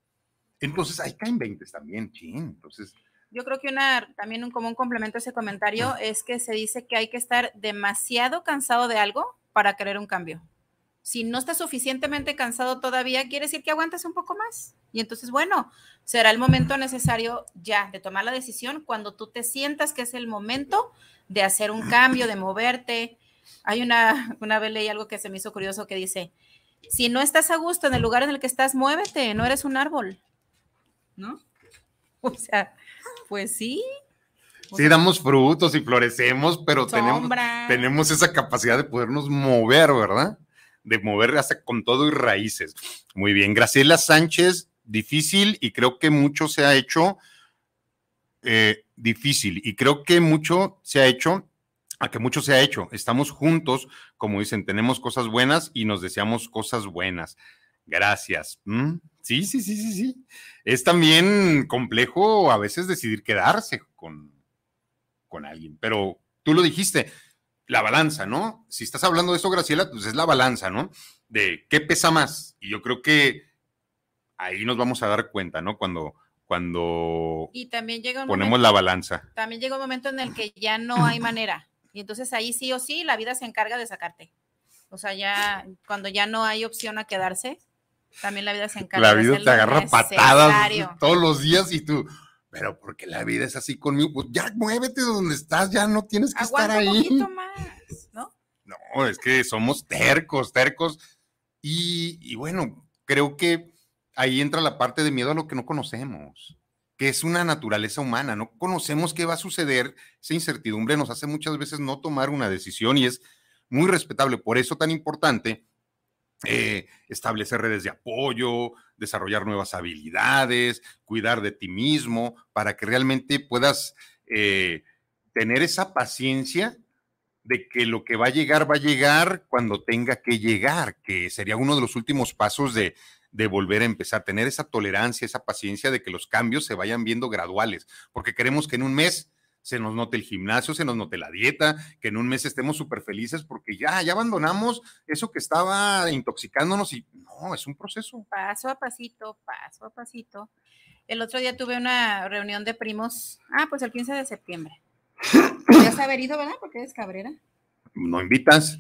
Entonces, ahí caen 20 también, sí, entonces... Yo creo que una, también un común complemento a ese comentario es que se dice que hay que estar demasiado cansado de algo para querer un cambio. Si no estás suficientemente cansado todavía, quiere decir que aguantas un poco más. Y entonces, bueno, será el momento necesario ya de tomar la decisión cuando tú te sientas que es el momento de hacer un cambio, de moverte. Hay una, una vez leí algo que se me hizo curioso que dice, si no estás a gusto en el lugar en el que estás, muévete, no eres un árbol. ¿No? O sea, pues sí. sí, damos frutos y florecemos, pero tenemos, tenemos esa capacidad de podernos mover, ¿verdad? De mover hasta con todo y raíces. Muy bien, Graciela Sánchez difícil y creo que mucho se ha hecho difícil y creo que mucho se ha hecho a que mucho se ha hecho. Estamos juntos, como dicen, tenemos cosas buenas y nos deseamos cosas buenas. Gracias. Sí, sí, sí, sí, sí. Es también complejo a veces decidir quedarse con, con alguien, pero tú lo dijiste, la balanza, ¿no? Si estás hablando de eso, Graciela, pues es la balanza, ¿no? De qué pesa más. Y yo creo que ahí nos vamos a dar cuenta, ¿no? Cuando, cuando y también llega un ponemos la balanza. También llega un momento en el que ya no hay manera. Y entonces ahí sí o sí la vida se encarga de sacarte. O sea, ya cuando ya no hay opción a quedarse, también la vida se encarga. La vida te agarra patadas todos los días y tú, pero porque la vida es así conmigo, pues ya muévete donde estás, ya no tienes que estar ahí. Un poquito más, ¿no? No, es que somos tercos, tercos. Y, y bueno, creo que ahí entra la parte de miedo a lo que no conocemos, que es una naturaleza humana, no conocemos qué va a suceder, esa incertidumbre nos hace muchas veces no tomar una decisión y es muy respetable, por eso tan importante eh, establecer redes de apoyo, desarrollar nuevas habilidades, cuidar de ti mismo, para que realmente puedas eh, tener esa paciencia de que lo que va a llegar va a llegar cuando tenga que llegar, que sería uno de los últimos pasos de, de volver a empezar, tener esa tolerancia, esa paciencia de que los cambios se vayan viendo graduales, porque queremos que en un mes se nos note el gimnasio, se nos note la dieta, que en un mes estemos súper felices porque ya, ya abandonamos eso que estaba intoxicándonos y no, es un proceso. Paso a pasito, paso a pasito. El otro día tuve una reunión de primos, ah, pues el 15 de septiembre. ya se haber ido, ¿verdad? Porque es cabrera no invitas.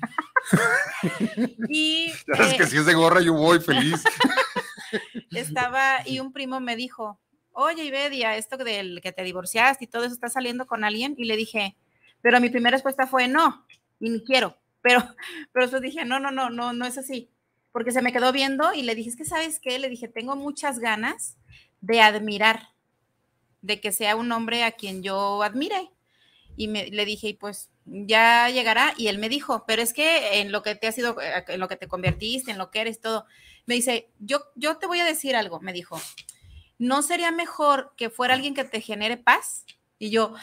y que eh, si es de gorra yo voy feliz. Estaba y un primo me dijo, "Oye, Ibedia, esto del que te divorciaste y todo eso está saliendo con alguien." Y le dije, "Pero mi primera respuesta fue no, y ni quiero." Pero pero eso dije, "No, no, no, no, no es así." Porque se me quedó viendo y le dije, "Es que sabes qué?" Le dije, "Tengo muchas ganas de admirar de que sea un hombre a quien yo admire." Y le dije, "Y pues ya llegará. Y él me dijo, pero es que en lo que te has sido, eh, en lo que te convertiste, en lo que eres, todo. Me dice, yo, yo te voy a decir algo, me dijo. ¿No sería mejor que fuera alguien que te genere paz? Y yo,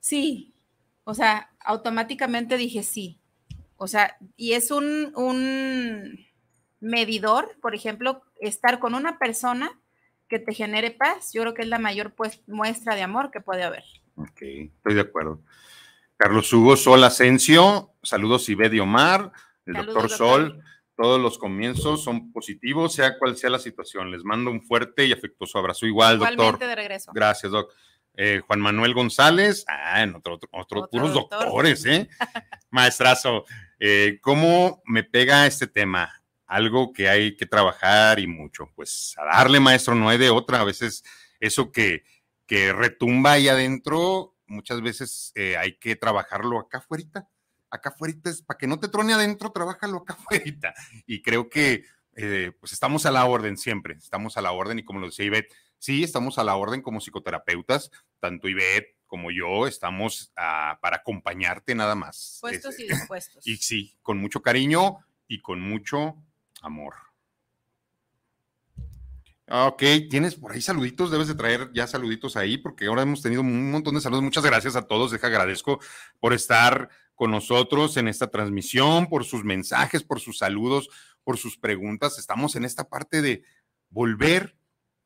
sí. O sea, automáticamente dije sí. O sea, y es un, medidor, por ejemplo, estar con una persona que te genere paz, yo creo que es la mayor pues, muestra de amor que puede haber. Ok, estoy de acuerdo. Carlos Hugo Sol Asensio, saludos Ibedio Omar, el doctor Sol. Todos los comienzos son positivos, sea cual sea la situación. Les mando un fuerte y afectuoso abrazo. Igual, Igualmente doctor. de regreso. Gracias, doc. Eh, Juan Manuel González, ah, en otro, otro, puros doctores, ¿eh? Maestrazo, eh, ¿cómo me pega este tema? Algo que hay que trabajar y mucho. Pues a darle, maestro, no hay de otra. A veces eso que, que retumba ahí adentro muchas veces eh, hay que trabajarlo acá afuera. Acá afuera es para que no te trone adentro, trabajalo acá afuera. Y creo que eh, pues estamos a la orden siempre, estamos a la orden y como lo decía Ivette, sí, estamos a la orden como psicoterapeutas, tanto Ivette como yo estamos para acompañarte nada más. Puestos este, y dispuestos. Y sí, con mucho cariño y con mucho amor. Ah, ok, tienes por ahí saluditos, debes de traer ya saluditos ahí, porque ahora hemos tenido un montón de saludos. Muchas gracias a todos, deja agradezco por estar con nosotros en esta transmisión, por sus mensajes, por sus saludos, por sus preguntas. Estamos en esta parte de volver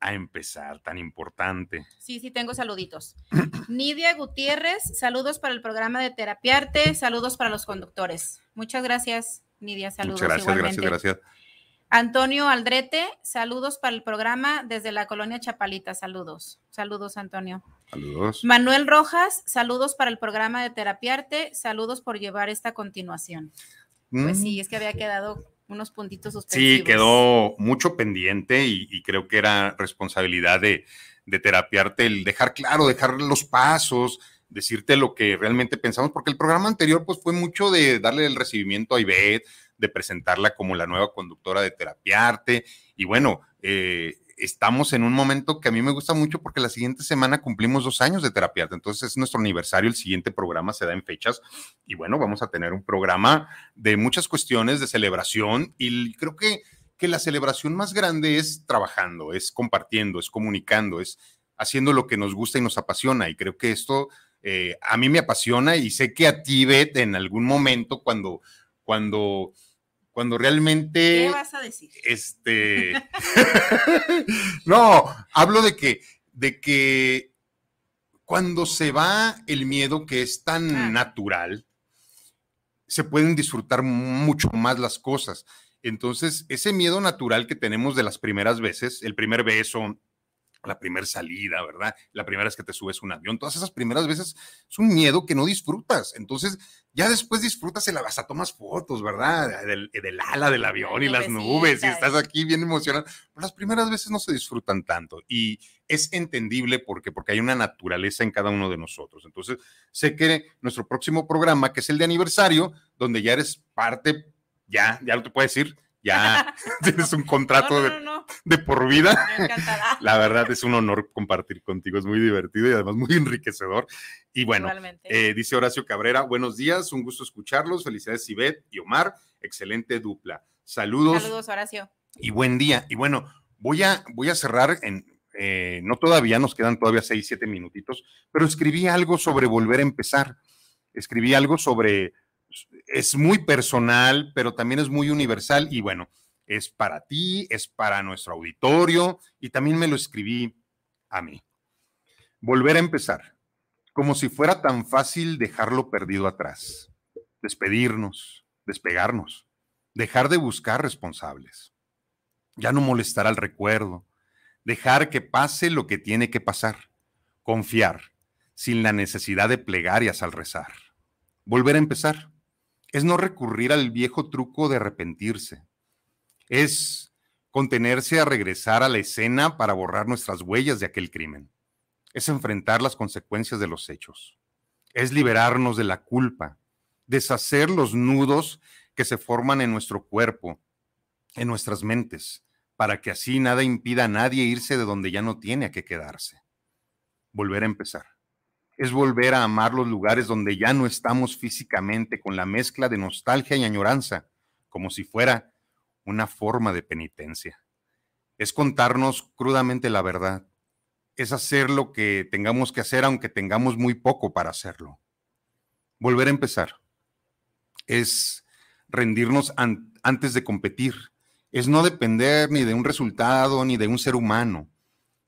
a empezar, tan importante. Sí, sí, tengo saluditos. Nidia Gutiérrez, saludos para el programa de Terapiarte, saludos para los conductores. Muchas gracias, Nidia, saludos. Muchas gracias, gracias, gracias. Antonio Aldrete, saludos para el programa desde la colonia Chapalita, saludos. Saludos, Antonio. Saludos. Manuel Rojas, saludos para el programa de Terapiarte, saludos por llevar esta continuación. Pues sí, mm. es que había quedado unos puntitos suspensivos. Sí, quedó mucho pendiente y, creo que era responsabilidad de, de Terapiarte el dejar claro, dejar los pasos, decirte lo que realmente pensamos, porque el programa anterior pues fue mucho de darle el recibimiento a Ivette, de presentarla como la nueva conductora de Terapia Arte. Y bueno, eh, estamos en un momento que a mí me gusta mucho porque la siguiente semana cumplimos dos años de Arte. Entonces es nuestro aniversario, el siguiente programa se da en fechas. Y bueno, vamos a tener un programa de muchas cuestiones, de celebración. Y creo que, que la celebración más grande es trabajando, es compartiendo, es comunicando, es haciendo lo que nos gusta y nos apasiona. Y creo que esto eh, a mí me apasiona y sé que a ti, en algún momento cuando, cuando cuando realmente... ¿Qué vas a decir? Este... no, hablo de que, de que cuando se va el miedo que es tan natural, se pueden disfrutar mucho más las cosas. Entonces, ese miedo natural que tenemos de las primeras veces, el primer beso, la primera salida, ¿verdad? La primera es que te subes un avión, todas esas primeras veces es un miedo que no disfrutas. Entonces, ya después disfrutas el hasta tomas fotos, ¿verdad? Del, eh, ala del avión y las nubes, y estás aquí bien emocionado. las primeras veces no se disfrutan tanto y es entendible porque, porque hay una naturaleza en cada uno de nosotros. Entonces, sé que nuestro próximo programa, que es el de aniversario, donde ya eres parte, ya, ya lo te puedo decir, ya tienes un contrato de, por vida. la verdad es un honor compartir contigo, es muy divertido y además muy enriquecedor. Y bueno, eh, dice Horacio Cabrera, buenos días, un gusto escucharlos, felicidades Ivet y Omar, excelente dupla. Saludos. Saludos, Horacio. Y buen día. Y bueno, voy a, voy a cerrar en... Eh, no todavía, nos quedan todavía seis, siete minutitos, pero escribí algo sobre volver a empezar. Escribí algo sobre es muy personal, pero también es muy universal y bueno, es para ti, es para nuestro auditorio y también me lo escribí a mí. Volver a empezar, como si fuera tan fácil dejarlo perdido atrás, despedirnos, despegarnos, dejar de buscar responsables, ya no molestar al recuerdo, dejar que pase lo que tiene que pasar, confiar, sin la necesidad de plegarias al rezar. Volver a empezar es no recurrir al viejo truco de arrepentirse. Es contenerse a regresar a la escena para borrar nuestras huellas de aquel crimen. Es enfrentar las consecuencias de los hechos. Es liberarnos de la culpa, deshacer los nudos que se forman en nuestro cuerpo, en nuestras mentes, para que así nada impida a nadie irse de donde ya no tiene a qué quedarse. Volver a empezar es volver a amar los lugares donde ya no estamos físicamente con la mezcla de nostalgia y añoranza, como si fuera una forma de penitencia. Es contarnos crudamente la verdad. Es hacer lo que tengamos que hacer aunque tengamos muy poco para hacerlo. Volver a empezar. Es rendirnos antes de competir. Es no depender ni de un resultado ni de un ser humano.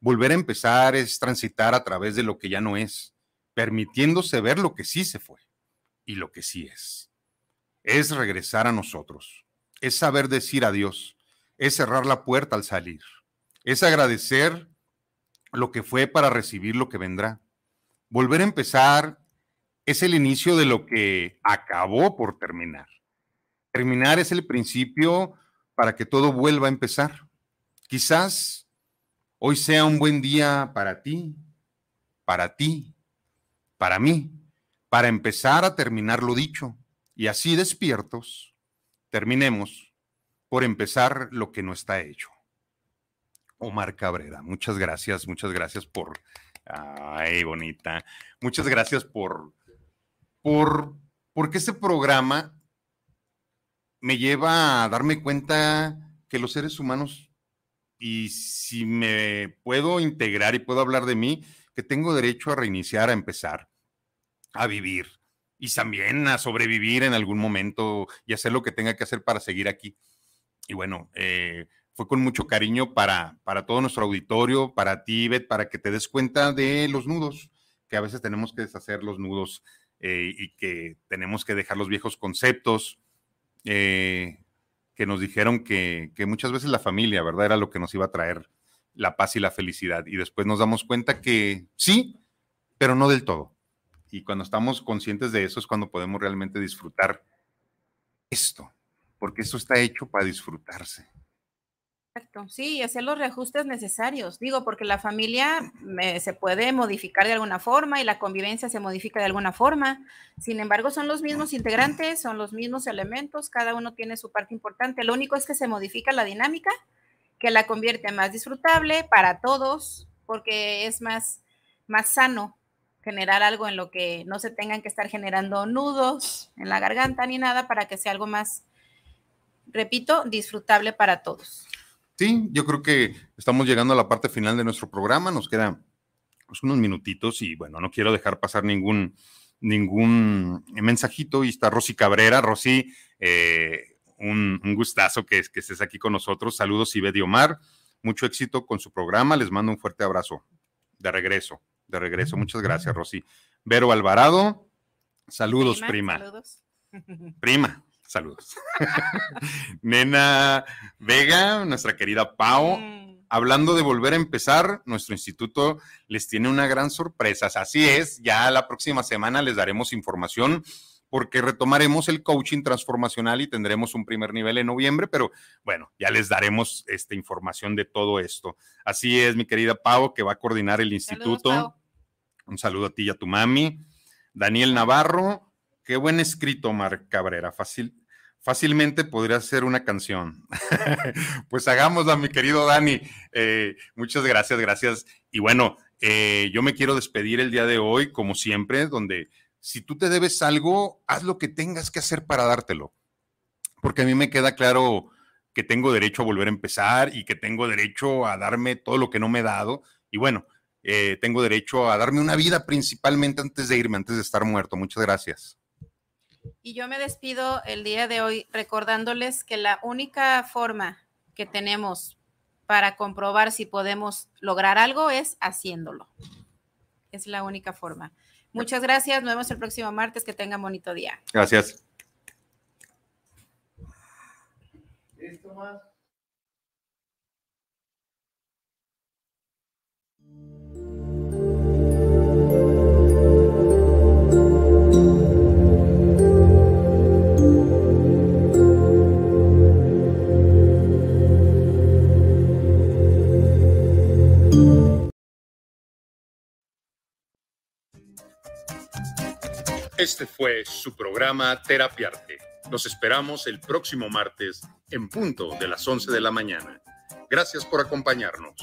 Volver a empezar es transitar a través de lo que ya no es permitiéndose ver lo que sí se fue y lo que sí es. Es regresar a nosotros, es saber decir adiós, es cerrar la puerta al salir, es agradecer lo que fue para recibir lo que vendrá. Volver a empezar es el inicio de lo que acabó por terminar. Terminar es el principio para que todo vuelva a empezar. Quizás hoy sea un buen día para ti, para ti, para mí, para empezar a terminar lo dicho y así despiertos, terminemos por empezar lo que no está hecho. Omar Cabrera, muchas gracias, muchas gracias por... Ay, bonita. Muchas gracias por... por porque este programa me lleva a darme cuenta que los seres humanos, y si me puedo integrar y puedo hablar de mí, que tengo derecho a reiniciar, a empezar, a vivir y también a sobrevivir en algún momento y hacer lo que tenga que hacer para seguir aquí. Y bueno, eh, fue con mucho cariño para, para todo nuestro auditorio, para ti, Bet, para que te des cuenta de los nudos, que a veces tenemos que deshacer los nudos eh, y que tenemos que dejar los viejos conceptos eh, que nos dijeron que, que muchas veces la familia, ¿verdad? Era lo que nos iba a traer la paz y la felicidad. Y después nos damos cuenta que sí, pero no del todo y cuando estamos conscientes de eso es cuando podemos realmente disfrutar esto, porque esto está hecho para disfrutarse. Exacto, sí, hacer los reajustes necesarios. Digo, porque la familia eh, se puede modificar de alguna forma y la convivencia se modifica de alguna forma. Sin embargo, son los mismos integrantes, son los mismos elementos, cada uno tiene su parte importante. Lo único es que se modifica la dinámica, que la convierte más disfrutable para todos, porque es más, más sano generar algo en lo que no se tengan que estar generando nudos en la garganta ni nada para que sea algo más, repito, disfrutable para todos. Sí, yo creo que estamos llegando a la parte final de nuestro programa, nos quedan pues, unos minutitos y bueno, no quiero dejar pasar ningún, ningún mensajito y está Rosy Cabrera, Rosy, eh, un, gustazo que, que estés aquí con nosotros, saludos y Omar, mucho éxito con su programa, les mando un fuerte abrazo, de regreso de regreso. Muchas gracias, Rosy. Vero Alvarado, saludos, prima. prima. Saludos. Prima, saludos. Nena Vega, nuestra querida Pau. Mm. Hablando de volver a empezar, nuestro instituto les tiene una gran sorpresa. Así es, ya la próxima semana les daremos información porque retomaremos el coaching transformacional y tendremos un primer nivel en noviembre, pero bueno, ya les daremos esta información de todo esto. Así es, mi querida Pau, que va a coordinar el instituto. un saludo a ti y a tu mami. Daniel Navarro, qué buen escrito, Marc Cabrera. Fácil, fácilmente podría ser una canción. pues hagámosla, mi querido Dani. Eh, muchas gracias, gracias. Y bueno, eh, yo me quiero despedir el día de hoy, como siempre, donde si tú te debes algo, haz lo que tengas que hacer para dártelo. Porque a mí me queda claro que tengo derecho a volver a empezar y que tengo derecho a darme todo lo que no me he dado. Y bueno, eh, tengo derecho a darme una vida principalmente antes de irme, antes de estar muerto. Muchas gracias. Y yo me despido el día de hoy recordándoles que la única forma que tenemos para comprobar si podemos lograr algo es haciéndolo. Es la única forma. Muchas gracias. Nos vemos el próximo martes. Que tengan bonito día. Gracias. Este fue su programa Terapia Arte. Nos esperamos el próximo martes en punto de las 11 de la mañana. Gracias por acompañarnos.